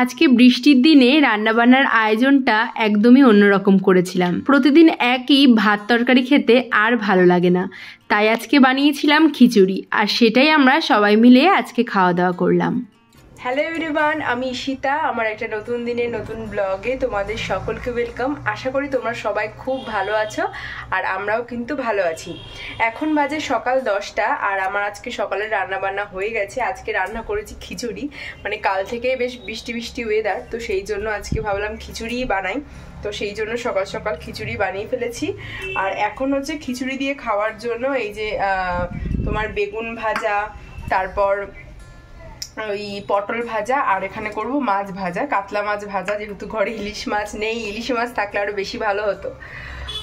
আজকে বৃষ্টির দিনে রান্নাবান্নার আয়োজনটা একদমই অন্যরকম করেছিলাম প্রতিদিন একই ভাত তরকারি খেতে আর ভালো লাগে না তাই আজকে বানিয়েছিলাম খিচুড়ি আর সেটাই আমরা সবাই মিলে আজকে খাওয়া দাওয়া করলাম হ্যালো এভরিওয়ান আমি ঈশিতা আমার একটা নতুন দিনের নতুন ব্লগে তোমাদের সকলকে ওয়েলকাম আশা করি তোমরা সবাই খুব ভালো আছো আর আমরাও কিন্তু ভালো আছি এখন বাজে সকাল দশটা আর আমার আজকে সকালে রান্না বান্না হয়ে গেছে আজকে রান্না করেছি খিচুড়ি মানে কাল থেকে বেশ বৃষ্টি বৃষ্টি ওয়েদার তো সেই জন্য আজকে ভাবলাম খিচুড়িই বানাই তো সেই জন্য সকাল সকাল খিচুড়ি বানিয়ে ফেলেছি আর এখন হচ্ছে খিচুড়ি দিয়ে খাওয়ার জন্য এই যে তোমার বেগুন ভাজা তারপর ওই পটল ভাজা আর এখানে করব মাছ ভাজা কাতলা মাছ ভাজা যেহেতু ঘরে ইলিশ মাছ নেই ইলিশ মাছ থাকলে আরও বেশি ভালো হতো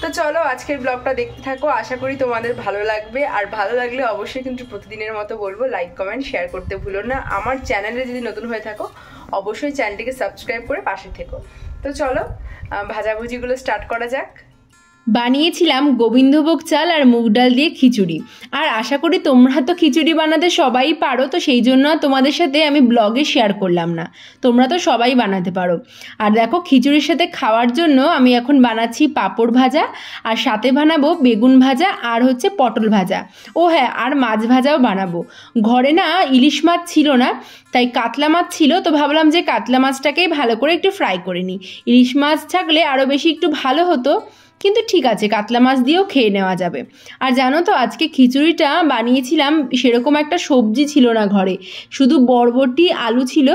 তো চলো আজকের ব্লগটা দেখতে থাকো আশা করি তোমাদের ভালো লাগবে আর ভালো লাগলে অবশ্যই কিন্তু প্রতিদিনের মতো বলবো লাইক কমেন্ট শেয়ার করতে ভুলো না আমার চ্যানেলে যদি নতুন হয়ে থাকো অবশ্যই চ্যানেলটিকে সাবস্ক্রাইব করে পাশে থেকো তো চলো ভাজাভুজিগুলো স্টার্ট করা যাক বানিয়েছিলাম গোবিন্দভোগ চাল আর মুগ ডাল দিয়ে খিচুড়ি আর আশা করি তোমরা তো খিচুড়ি বানাতে সবাই পারো তো সেই জন্য তোমাদের সাথে আমি ব্লগে শেয়ার করলাম না তোমরা তো সবাই বানাতে পারো আর দেখো খিচুড়ির সাথে খাওয়ার জন্য আমি এখন বানাচ্ছি পাঁপড় ভাজা আর সাথে বানাবো বেগুন ভাজা আর হচ্ছে পটল ভাজা ও হ্যাঁ আর মাছ ভাজাও বানাবো ঘরে না ইলিশ মাছ ছিল না তাই কাতলা মাছ ছিল তো ভাবলাম যে কাতলা মাছটাকেই ভালো করে একটু ফ্রাই করে নিই ইলিশ মাছ থাকলে আরও বেশি একটু ভালো হতো কিন্তু ঠিক আছে কাতলা মাছ দিয়েও খেয়ে নেওয়া যাবে আর জানো তো আজকে খিচুড়িটা বানিয়েছিলাম সেরকম একটা সবজি ছিল না ঘরে শুধু বরবটি আলু ছিল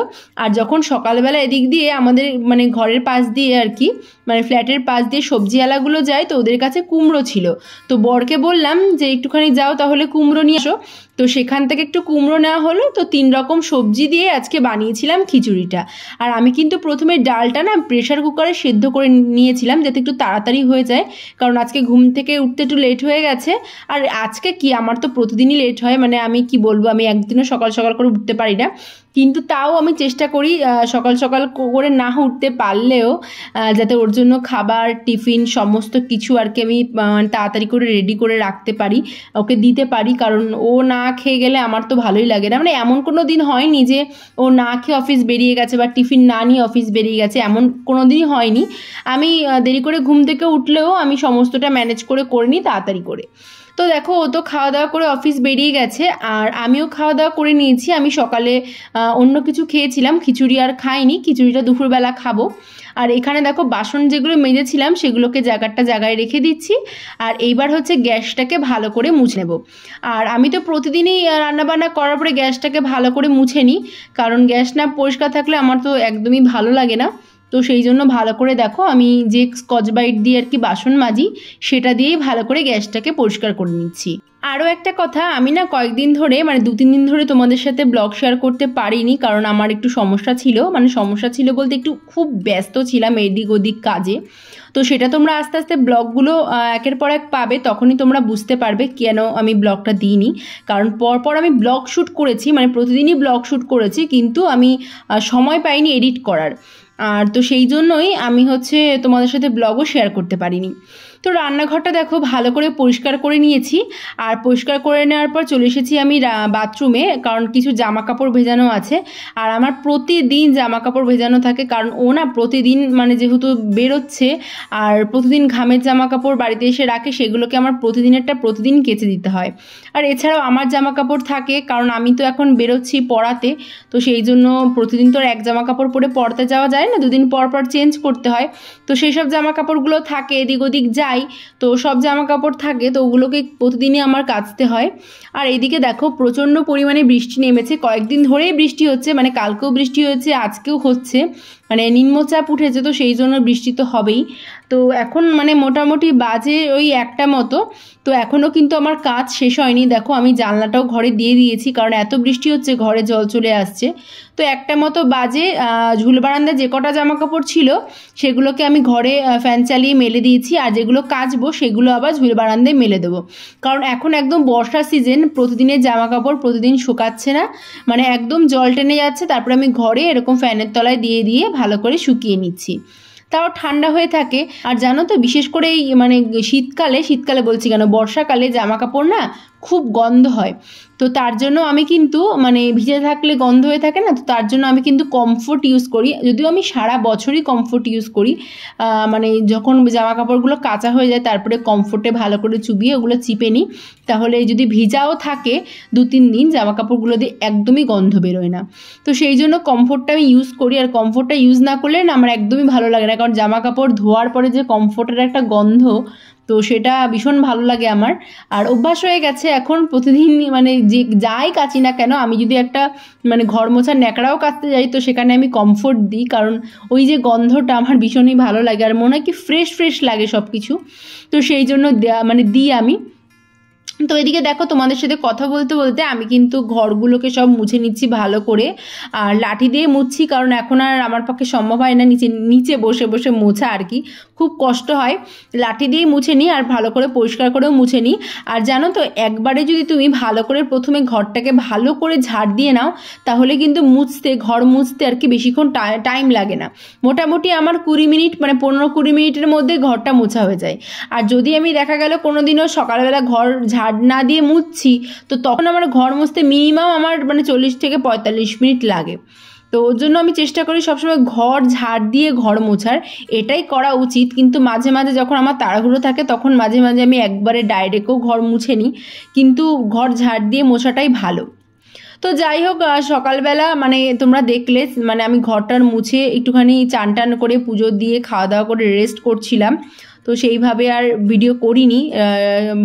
আর যখন সকালবেলা এদিক দিয়ে আমাদের মানে ঘরের পাশ দিয়ে আর কি মানে ফ্ল্যাটের পাশ দিয়ে সবজিওয়ালাগুলো যায় তো ওদের কাছে কুমড়ো ছিল তো বরকে বললাম যে একটুখানি যাও তাহলে কুমড়ো নিয়ে আসো তো সেখান থেকে একটু কুমড়ো নেওয়া হলো তো তিন রকম সবজি দিয়ে আজকে বানিয়েছিলাম খিচুড়িটা আর আমি কিন্তু প্রথমে ডালটা না প্রেশার কুকারে সেদ্ধ করে নিয়েছিলাম যাতে একটু তাড়াতাড়ি হয়ে যায় কারণ আজকে ঘুম থেকে উঠতে একটু লেট হয়ে গেছে আর আজকে কি আমার তো প্রতিদিনই লেট হয় মানে আমি কি বলবো আমি একদিনও সকাল সকাল করে উঠতে পারি না কিন্তু তাও আমি চেষ্টা করি সকাল সকাল করে না উঠতে পারলেও যাতে ওর জন্য খাবার টিফিন সমস্ত কিছু আর কি আমি তাড়াতাড়ি করে রেডি করে রাখতে পারি ওকে দিতে পারি কারণ ও না খেয়ে গেলে আমার তো ভালোই লাগে না মানে এমন কোনো দিন হয়নি যে ও না খেয়ে অফিস বেরিয়ে গেছে বা টিফিন না নিয়ে অফিস বেরিয়ে গেছে এমন কোনো দিনই হয়নি আমি দেরি করে ঘুম থেকে উঠলেও আমি সমস্তটা ম্যানেজ করে করে নিই তাড়াতাড়ি করে তো দেখো ও তো খাওয়া দাওয়া করে অফিস বেরিয়ে গেছে আর আমিও খাওয়া দাওয়া করে নিয়েছি আমি সকালে অন্য কিছু খেয়েছিলাম খিচুড়ি আর খাইনি খিচুড়িটা দুপুরবেলা খাবো আর এখানে দেখো বাসন যেগুলো মেজেছিলাম সেগুলোকে জায়গাটা জায়গায় রেখে দিচ্ছি আর এইবার হচ্ছে গ্যাসটাকে ভালো করে মুছে নেব আর আমি তো প্রতিদিনই রান্নাবান্না করার পরে গ্যাসটাকে ভালো করে মুছে নিই কারণ গ্যাস না পরিষ্কার থাকলে আমার তো একদমই ভালো লাগে না তো সেই জন্য ভালো করে দেখো আমি যে স্কচ বাইট দিয়ে আর কি বাসন মাজি সেটা দিয়েই ভালো করে গ্যাসটাকে পরিষ্কার করে নিচ্ছি আরও একটা কথা আমি না কয়েকদিন ধরে মানে দু তিন দিন ধরে তোমাদের সাথে ব্লগ শেয়ার করতে পারিনি কারণ আমার একটু সমস্যা ছিল মানে সমস্যা ছিল বলতে একটু খুব ব্যস্ত ছিলাম এদিক ওদিক কাজে তো সেটা তোমরা আস্তে আস্তে ব্লগগুলো একের পর এক পাবে তখনই তোমরা বুঝতে পারবে কেন আমি ব্লগটা দিইনি কারণ পরপর আমি ব্লগ শ্যুট করেছি মানে প্রতিদিনই ব্লগ শ্যুট করেছি কিন্তু আমি সময় পাইনি এডিট করার আর তো সেই জন্যই আমি হচ্ছে তোমাদের সাথে ব্লগও শেয়ার করতে পারিনি তো রান্নাঘরটা দেখো ভালো করে পরিষ্কার করে নিয়েছি আর পরিষ্কার করে নেওয়ার পর চলে এসেছি আমি বাথরুমে কারণ কিছু জামা কাপড় ভেজানো আছে আর আমার প্রতিদিন জামা কাপড় ভেজানো থাকে কারণ ও না প্রতিদিন মানে যেহেতু বেরোচ্ছে আর প্রতিদিন ঘামের জামা কাপড় বাড়িতে এসে রাখে সেগুলোকে আমার প্রতিদিনেরটা প্রতিদিন কেচে দিতে হয় আর এছাড়াও আমার জামা কাপড় থাকে কারণ আমি তো এখন বেরোচ্ছি পড়াতে তো সেই জন্য প্রতিদিন তো এক জামা কাপড় পরে পড়তে যাওয়া যায় না দুদিন পর পর চেঞ্জ করতে হয় তো সেই সব জামা কাপড়গুলো থাকে এদিক ওদিক যায় যাই তো সব জামা কাপড় থাকে তো ওগুলোকে প্রতিদিনই আমার কাচতে হয় আর এইদিকে দেখো প্রচণ্ড পরিমাণে বৃষ্টি নেমেছে কয়েকদিন ধরেই বৃষ্টি হচ্ছে মানে কালকেও বৃষ্টি হয়েছে আজকেও হচ্ছে মানে নিম্নচাপ উঠেছে তো সেই জন্য বৃষ্টি তো হবেই তো এখন মানে মোটামুটি বাজে ওই একটা মতো তো এখনও কিন্তু আমার কাজ শেষ হয়নি দেখো আমি জানলাটাও ঘরে দিয়ে দিয়েছি কারণ এত বৃষ্টি হচ্ছে ঘরে জল চলে আসছে তো একটা মতো বাজে ঝুল বারান্দা যে কটা জামা কাপড় ছিল সেগুলোকে আমি ঘরে ফ্যান চালিয়ে মেলে দিয়েছি আর যেগুলো কাচবো সেগুলো আবার ঝুল বারান্দায় মেলে দেবো কারণ এখন একদম বর্ষা সিজন প্রতিদিনের জামা কাপড় প্রতিদিন শুকাচ্ছে না মানে একদম জল টেনে যাচ্ছে তারপরে আমি ঘরে এরকম ফ্যানের তলায় দিয়ে দিয়ে ভালো করে শুকিয়ে নিচ্ছি তাও ঠান্ডা হয়ে থাকে আর জানো তো বিশেষ করে এই মানে শীতকালে শীতকালে বলছি কেন বর্ষাকালে জামা কাপড় না খুব গন্ধ হয় তো তার জন্য আমি কিন্তু মানে ভিজে থাকলে গন্ধ হয়ে থাকে না তো তার জন্য আমি কিন্তু কমফোর্ট ইউজ করি যদিও আমি সারা বছরই কমফোর্ট ইউজ করি মানে যখন জামা কাপড়গুলো কাঁচা হয়ে যায় তারপরে কমফোর্টে ভালো করে চুবিয়ে ওগুলো চিপে নিই তাহলে যদি ভিজাও থাকে দু তিন দিন জামা কাপড়গুলো দিয়ে একদমই গন্ধ বেরোয় না তো সেই জন্য কমফোর্টটা আমি ইউজ করি আর কমফোর্টটা ইউজ না করলে না আমার একদমই ভালো লাগে না কারণ জামা কাপড় ধোয়ার পরে যে কমফোর্টের একটা গন্ধ তো সেটা ভীষণ ভালো লাগে আমার আর অভ্যাস হয়ে গেছে এখন প্রতিদিন মানে যে যাই কাচি না কেন আমি যদি একটা মানে ঘর মোছার ন্যাকড়াও কাচতে যাই তো সেখানে আমি কমফোর্ট দিই কারণ ওই যে গন্ধটা আমার ভীষণই ভালো লাগে আর মনে হয় কি ফ্রেশ ফ্রেশ লাগে সব কিছু তো সেই জন্য দেয়া মানে দিই আমি তো এদিকে দেখো তোমাদের সাথে কথা বলতে বলতে আমি কিন্তু ঘরগুলোকে সব মুছে নিচ্ছি ভালো করে আর লাঠি দিয়ে মুছছি কারণ এখন আর আমার পক্ষে সম্ভব হয় না নিচে নিচে বসে বসে মোছা আর কি খুব কষ্ট হয় লাঠি দিয়ে মুছে নিই আর ভালো করে পরিষ্কার করেও মুছে নিই আর জানো তো একবারে যদি তুমি ভালো করে প্রথমে ঘরটাকে ভালো করে ঝাড় দিয়ে নাও তাহলে কিন্তু মুছতে ঘর মুছতে আর কি বেশিক্ষণ টাইম লাগে না মোটামুটি আমার কুড়ি মিনিট মানে পনেরো কুড়ি মিনিটের মধ্যে ঘরটা মোছা হয়ে যায় আর যদি আমি দেখা গেল কোনো দিনও সকালবেলা ঘর ঝাড় ঝাড় না দিয়ে মুছছি তো তখন আমার ঘর মুছতে মিনিমাম আমার মানে চল্লিশ থেকে পঁয়তাল্লিশ মিনিট লাগে তো ওর জন্য আমি চেষ্টা করি সবসময় ঘর ঝাড় দিয়ে ঘর মোছার এটাই করা উচিত কিন্তু মাঝে মাঝে যখন আমার তাড়াহুড়ো থাকে তখন মাঝে মাঝে আমি একবারে ডাইরেক্টও ঘর মুছে নিই কিন্তু ঘর ঝাড় দিয়ে মোছাটাই ভালো তো যাই হোক সকালবেলা মানে তোমরা দেখলে মানে আমি ঘরটার মুছে একটুখানি চান টান করে পুজো দিয়ে খাওয়া দাওয়া করে রেস্ট করছিলাম তো সেইভাবে আর ভিডিও করিনি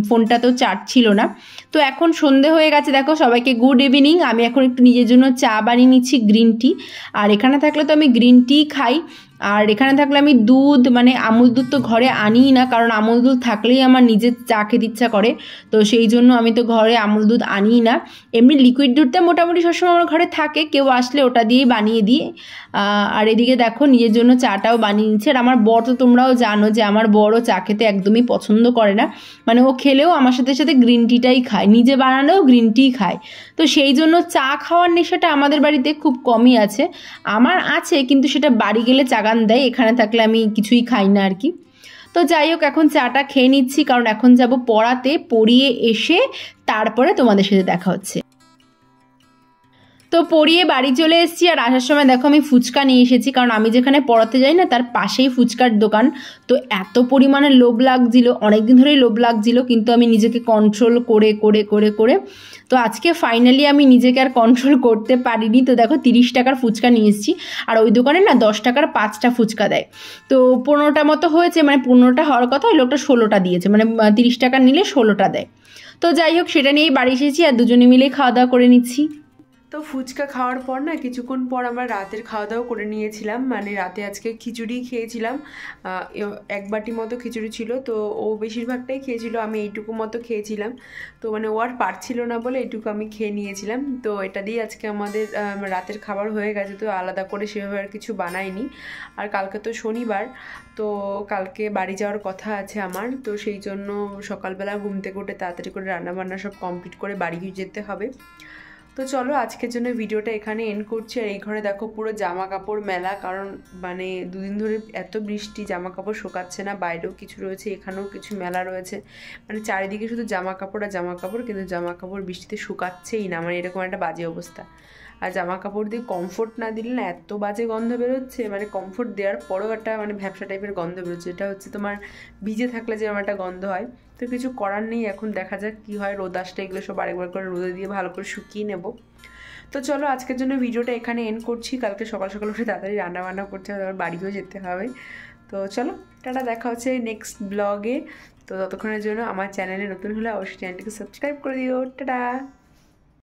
ফোনটা তো চার্জ ছিল না তো এখন সন্ধে হয়ে গেছে দেখো সবাইকে গুড ইভিনিং আমি এখন একটু নিজের জন্য চা বানিয়ে নিচ্ছি গ্রিন টি আর এখানে থাকলে তো আমি গ্রিন টি খাই আর এখানে থাকলে আমি দুধ মানে আমুল দুধ তো ঘরে আনিই না কারণ আমুল দুধ থাকলেই আমার নিজের চা খেতে ইচ্ছা করে তো সেই জন্য আমি তো ঘরে আমুল দুধ আনিই না এমনি লিকুইড দুধটা মোটামুটি সবসময় আমার ঘরে থাকে কেউ আসলে ওটা দিয়েই বানিয়ে দিই আর এদিকে দেখো নিজের জন্য চাটাও বানিয়ে নিচ্ছে আর আমার বর তো তোমরাও জানো যে আমার বড় চা খেতে একদমই পছন্দ করে না মানে ও খেলেও আমার সাথে সাথে গ্রিন টিটাই খায় নিজে বানালেও গ্রিন টি খায় তো সেই জন্য চা খাওয়ার নেশাটা আমাদের বাড়িতে খুব কমই আছে আমার আছে কিন্তু সেটা বাড়ি গেলে চাগা যোগান দেয় এখানে থাকলে আমি কিছুই খাই না আর কি তো যাই হোক এখন চাটা খেয়ে নিচ্ছি কারণ এখন যাব পড়াতে পড়িয়ে এসে তারপরে তোমাদের সাথে দেখা হচ্ছে তো পড়িয়ে বাড়ি চলে এসেছি আর আসার সময় দেখো আমি ফুচকা নিয়ে এসেছি কারণ আমি যেখানে পড়াতে যাই না তার পাশেই ফুচকার দোকান তো এত পরিমাণে লোভ লাগছিল অনেকদিন ধরেই লোভ লাগছিল কিন্তু আমি নিজেকে কন্ট্রোল করে করে করে করে তো আজকে ফাইনালি আমি নিজেকে আর কন্ট্রোল করতে পারিনি তো দেখো তিরিশ টাকার ফুচকা নিয়ে এসেছি আর ওই দোকানে না দশ টাকার পাঁচটা ফুচকা দেয় তো পনেরোটা মতো হয়েছে মানে পনেরোটা হওয়ার কথা ওই লোকটা ষোলোটা দিয়েছে মানে তিরিশ টাকা নিলে ষোলোটা দেয় তো যাই হোক সেটা নিয়েই বাড়ি এসেছি আর দুজনে মিলে খাওয়া দাওয়া করে নিচ্ছি তো ফুচকা খাওয়ার পর না কিছুক্ষণ পর আমরা রাতের খাওয়া দাওয়া করে নিয়েছিলাম মানে রাতে আজকে খিচুড়ি খেয়েছিলাম এক বাটি মতো খিচুড়ি ছিল তো ও বেশিরভাগটাই খেয়েছিল আমি এইটুকু মতো খেয়েছিলাম তো মানে ও আর পারছিল না বলে এইটুকু আমি খেয়ে নিয়েছিলাম তো এটা দিয়ে আজকে আমাদের রাতের খাবার হয়ে গেছে তো আলাদা করে সেভাবে আর কিছু বানাইনি আর কালকে তো শনিবার তো কালকে বাড়ি যাওয়ার কথা আছে আমার তো সেই জন্য সকালবেলা ঘুম থেকে উঠে তাড়াতাড়ি করে রান্নাবান্না সব কমপ্লিট করে বাড়ি যেতে হবে তো চলো আজকের জন্য ভিডিওটা এখানে এন্ড করছি আর এই ঘরে দেখো পুরো জামা কাপড় মেলা কারণ মানে দুদিন ধরে এত বৃষ্টি জামা কাপড় শোকাচ্ছে না বাইরেও কিছু রয়েছে এখানেও কিছু মেলা রয়েছে মানে চারিদিকে শুধু জামা কাপড় আর জামা কাপড় কিন্তু জামা কাপড় বৃষ্টিতে শুকাচ্ছেই না মানে এরকম একটা বাজে অবস্থা আর জামা কাপড় দিয়ে কমফোর্ট না দিলে না এত বাজে গন্ধ বেরোচ্ছে মানে কমফোর্ট দেওয়ার পরেও একটা মানে ভ্যাবসা টাইপের গন্ধ বেরোচ্ছে এটা হচ্ছে তোমার ভিজে থাকলে যেরকম একটা গন্ধ হয় তো কিছু করার নেই এখন দেখা যাক কী হয় রোদ আসটা এগুলো সব আরেকবার করে রোদে দিয়ে ভালো করে শুকিয়ে নেব তো চলো আজকের জন্য ভিডিওটা এখানে এন্ড করছি কালকে সকাল সকাল উঠে তাড়াতাড়ি রান্না বান্না করতে হবে আবার বাড়িও যেতে হবে তো চলো টাটা দেখা হচ্ছে নেক্সট ব্লগে তো ততক্ষণের জন্য আমার চ্যানেলে নতুন হলে অবশ্যই চ্যানেলটিকে সাবস্ক্রাইব করে দিও টাটা